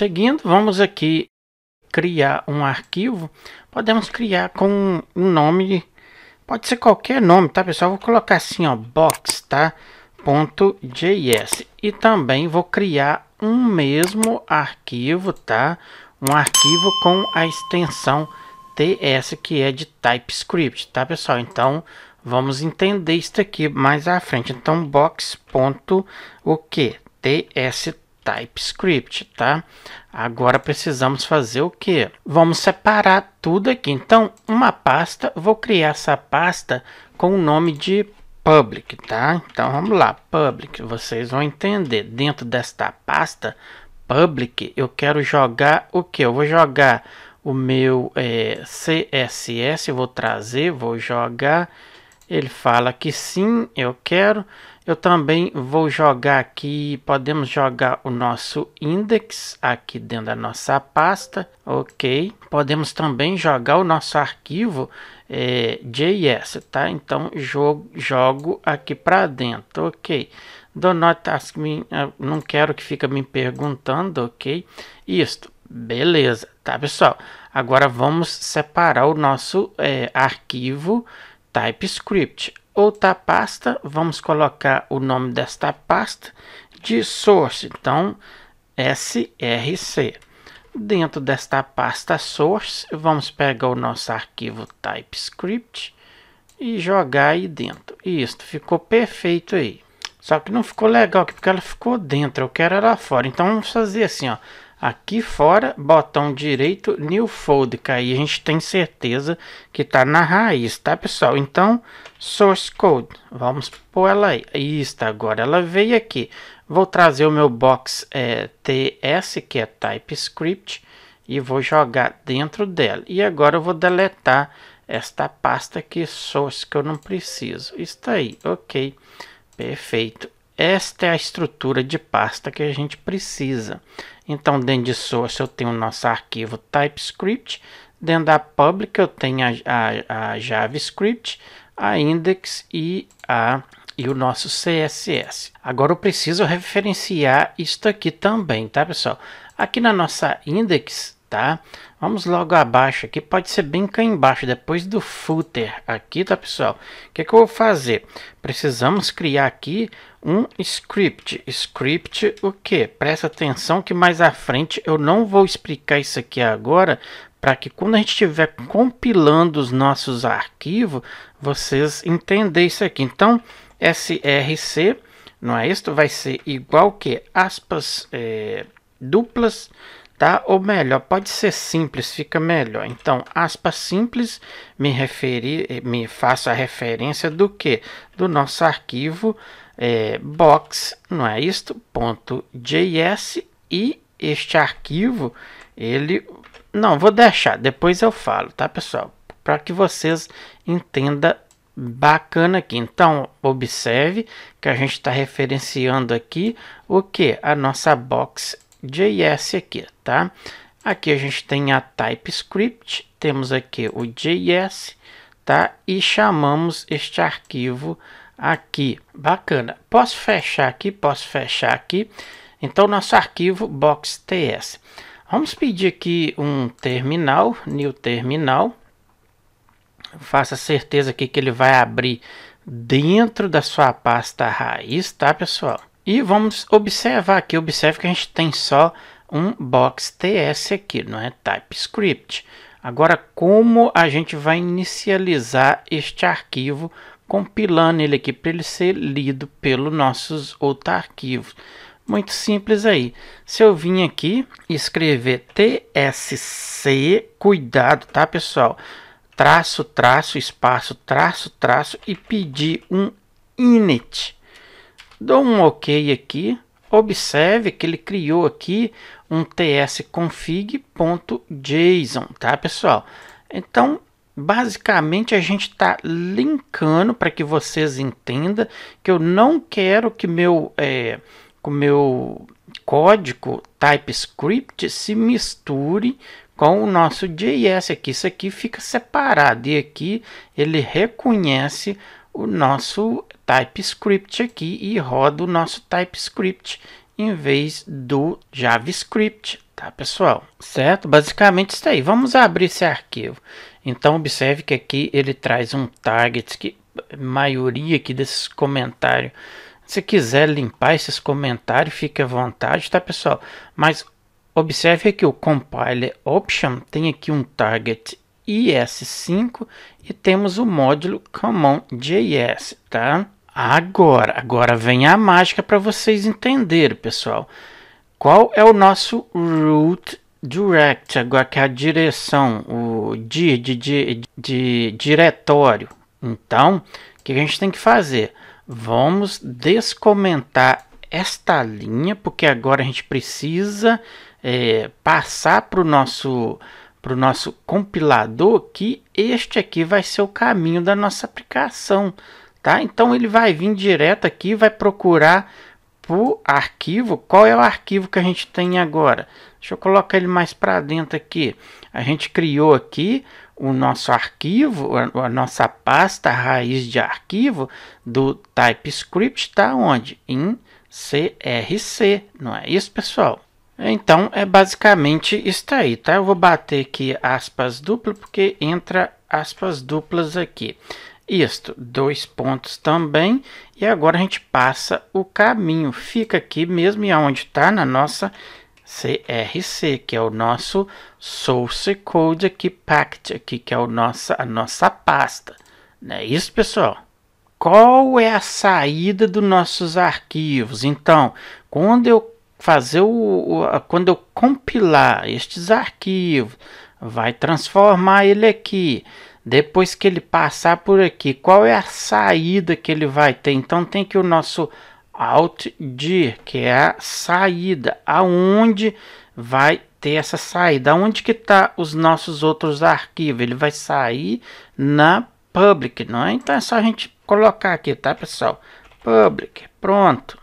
Seguindo, vamos aqui criar um arquivo. Podemos criar com um nome, pode ser qualquer nome, tá pessoal? Vou colocar assim, ó, box, tá? .js e também vou criar um mesmo arquivo, tá? Um arquivo com a extensão ts que é de TypeScript, tá pessoal? Então vamos entender isso aqui mais à frente. Então box ponto o que ts TypeScript, tá? Agora precisamos fazer o que? Vamos separar tudo aqui. Então, uma pasta, vou criar essa pasta com o nome de public, tá? Então, vamos lá, public, vocês vão entender. Dentro desta pasta public, eu quero jogar o que? Eu vou jogar o meu é, CSS, vou trazer, vou jogar. Ele fala que sim, eu quero. Eu também vou jogar aqui, podemos jogar o nosso index aqui dentro da nossa pasta, ok. Podemos também jogar o nosso arquivo é, JS, tá? Então, jogo, jogo aqui para dentro, ok. Do not ask me, não quero que fica me perguntando, ok. Isto, beleza, tá pessoal? Agora vamos separar o nosso é, arquivo TypeScript, outra pasta, vamos colocar o nome desta pasta de source, então src. Dentro desta pasta source, vamos pegar o nosso arquivo TypeScript e jogar aí dentro. Isso, ficou perfeito aí. Só que não ficou legal aqui, porque ela ficou dentro, eu quero ela fora. Então vamos fazer assim, ó. Aqui fora, botão direito, New Fold, que aí a gente tem certeza que tá na raiz, tá pessoal? Então, Source Code, vamos pôr ela aí. Isso, agora ela veio aqui. Vou trazer o meu box é, TS, que é TypeScript, e vou jogar dentro dela. E agora eu vou deletar esta pasta aqui, Source, que eu não preciso. Está aí, ok, perfeito. Esta é a estrutura de pasta que a gente precisa. Então, dentro de source eu tenho o nosso arquivo TypeScript, dentro da public eu tenho a, a, a JavaScript, a index e, a, e o nosso CSS. Agora eu preciso referenciar isto aqui também, tá pessoal? Aqui na nossa index tá? Vamos logo abaixo aqui, pode ser bem cá embaixo, depois do footer aqui, tá pessoal? O que, é que eu vou fazer? Precisamos criar aqui um script. Script o que? Presta atenção que mais à frente eu não vou explicar isso aqui agora, para que quando a gente estiver compilando os nossos arquivos, vocês entendam isso aqui. Então, src, não é isto? Vai ser igual que aspas é, duplas, tá? Ou melhor, pode ser simples, fica melhor. Então, aspa simples me referi, eh, me faço a referência do que do nosso arquivo é, box, não é isto? Ponto .js e este arquivo ele não vou deixar, depois eu falo, tá, pessoal? Para que vocês entendam bacana aqui. Então, observe que a gente está referenciando aqui o que a nossa box JS aqui, tá? Aqui a gente tem a TypeScript, temos aqui o JS, tá? E chamamos este arquivo aqui. Bacana. Posso fechar aqui, posso fechar aqui. Então, nosso arquivo box.ts. Vamos pedir aqui um terminal, new terminal. Faça certeza aqui que ele vai abrir dentro da sua pasta raiz, tá, pessoal? E vamos observar aqui, observe que a gente tem só um box TS aqui, não é? TypeScript. Agora, como a gente vai inicializar este arquivo, compilando ele aqui para ele ser lido pelos nossos outros arquivos? Muito simples aí. Se eu vim aqui escrever TSC, cuidado, tá pessoal? Traço, traço, espaço, traço, traço e pedir um init Dou um OK aqui. Observe que ele criou aqui um tsconfig.json, tá pessoal? Então, basicamente a gente está linkando para que vocês entendam que eu não quero que meu, é, meu código TypeScript se misture com o nosso JS aqui. Isso aqui fica separado e aqui ele reconhece o nosso TypeScript aqui e roda o nosso TypeScript em vez do JavaScript, tá pessoal? Certo? Basicamente isso aí. Vamos abrir esse arquivo. Então observe que aqui ele traz um target que maioria aqui desses comentários. Se quiser limpar esses comentários, fique à vontade, tá pessoal? Mas observe que o compiler option tem aqui um target IS5 e temos o módulo CommonJS, tá? Agora, agora vem a mágica para vocês entenderem, pessoal. Qual é o nosso root direct, agora que é a direção, o dir de, de, de diretório. Então, o que a gente tem que fazer? Vamos descomentar esta linha, porque agora a gente precisa é, passar para o nosso para o nosso compilador que este aqui vai ser o caminho da nossa aplicação, tá? Então ele vai vir direto aqui, vai procurar o arquivo. Qual é o arquivo que a gente tem agora? Deixa eu colocar ele mais para dentro aqui. A gente criou aqui o nosso arquivo, a nossa pasta raiz de arquivo do TypeScript tá onde? Em CRC, não é isso, pessoal? Então, é basicamente isso aí, tá? Eu vou bater aqui aspas duplas, porque entra aspas duplas aqui. Isto, dois pontos também. E agora a gente passa o caminho. Fica aqui mesmo e aonde está na nossa CRC, que é o nosso source code aqui, pact aqui, que é o nossa, a nossa pasta. Não é isso, pessoal? Qual é a saída dos nossos arquivos? Então, quando eu fazer o, o quando eu compilar estes arquivos, vai transformar ele aqui. Depois que ele passar por aqui, qual é a saída que ele vai ter? Então tem que o nosso dir que é a saída, aonde vai ter essa saída. Onde que está os nossos outros arquivos? Ele vai sair na public, não é? Então é só a gente colocar aqui, tá, pessoal? Public, pronto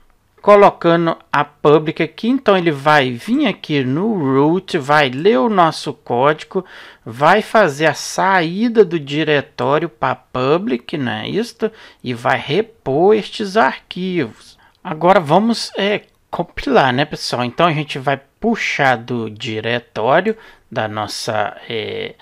colocando a pública aqui. Então ele vai vir aqui no root, vai ler o nosso código, vai fazer a saída do diretório para public, né? Isto e vai repor estes arquivos. Agora vamos é, compilar, né, pessoal? Então a gente vai puxar do diretório da nossa é,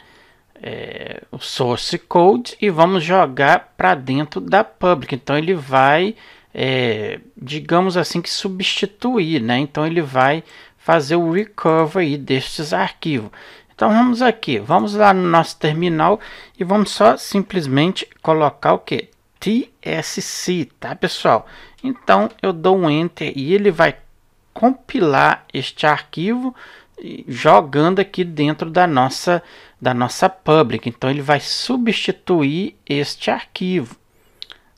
é, o source code e vamos jogar para dentro da public. Então ele vai é, digamos assim, que substituir, né? Então ele vai fazer o recovery destes arquivos. Então vamos aqui, vamos lá no nosso terminal e vamos só simplesmente colocar o que? TSC, tá pessoal? Então eu dou um enter e ele vai compilar este arquivo jogando aqui dentro da nossa da nossa public. Então ele vai substituir este arquivo.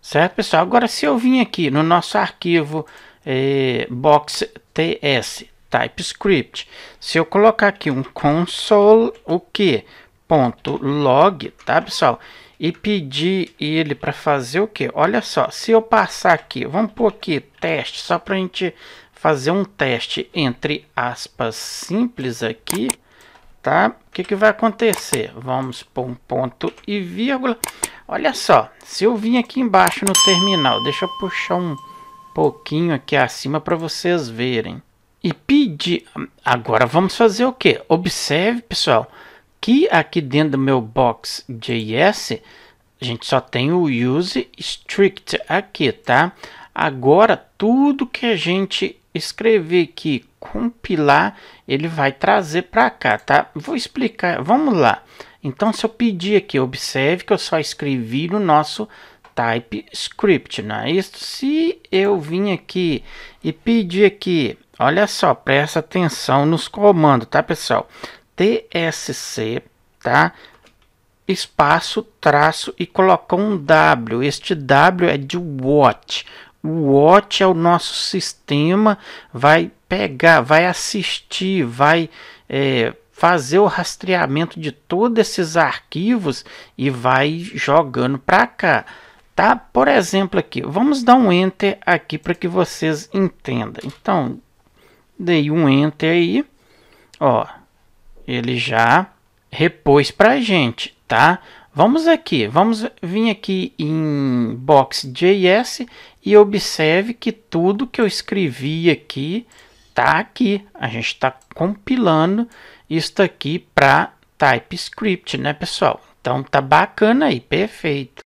Certo, pessoal? Agora, se eu vim aqui no nosso arquivo eh, box ts TypeScript, se eu colocar aqui um console, o que? Ponto .log, tá, pessoal? E pedir ele para fazer o que? Olha só, se eu passar aqui, vamos pôr aqui teste, só para a gente fazer um teste entre aspas simples aqui, tá? O que, que vai acontecer? Vamos pôr um ponto e vírgula. Olha só, se eu vim aqui embaixo no terminal, deixa eu puxar um pouquinho aqui acima para vocês verem. E pedir... Agora vamos fazer o que? Observe, pessoal, que aqui dentro do meu box JS, a gente só tem o use strict aqui, tá? Agora, tudo que a gente escrever aqui, compilar, ele vai trazer para cá, tá? Vou explicar, vamos lá. Vamos lá. Então, se eu pedir aqui, observe que eu só escrevi no nosso TypeScript, não é isso? Se eu vim aqui e pedir aqui, olha só, presta atenção nos comandos, tá pessoal? TSC, tá? Espaço, traço e colocou um W. Este W é de what. O what é o nosso sistema, vai pegar, vai assistir, vai... É, fazer o rastreamento de todos esses arquivos e vai jogando para cá. Tá? Por exemplo, aqui, vamos dar um enter aqui para que vocês entendam. Então, dei um enter aí, ó, ele já repôs para gente, tá? Vamos aqui, vamos vir aqui em box.js e observe que tudo que eu escrevi aqui tá aqui. A gente está compilando isto aqui para TypeScript, né, pessoal? Então tá bacana aí, perfeito.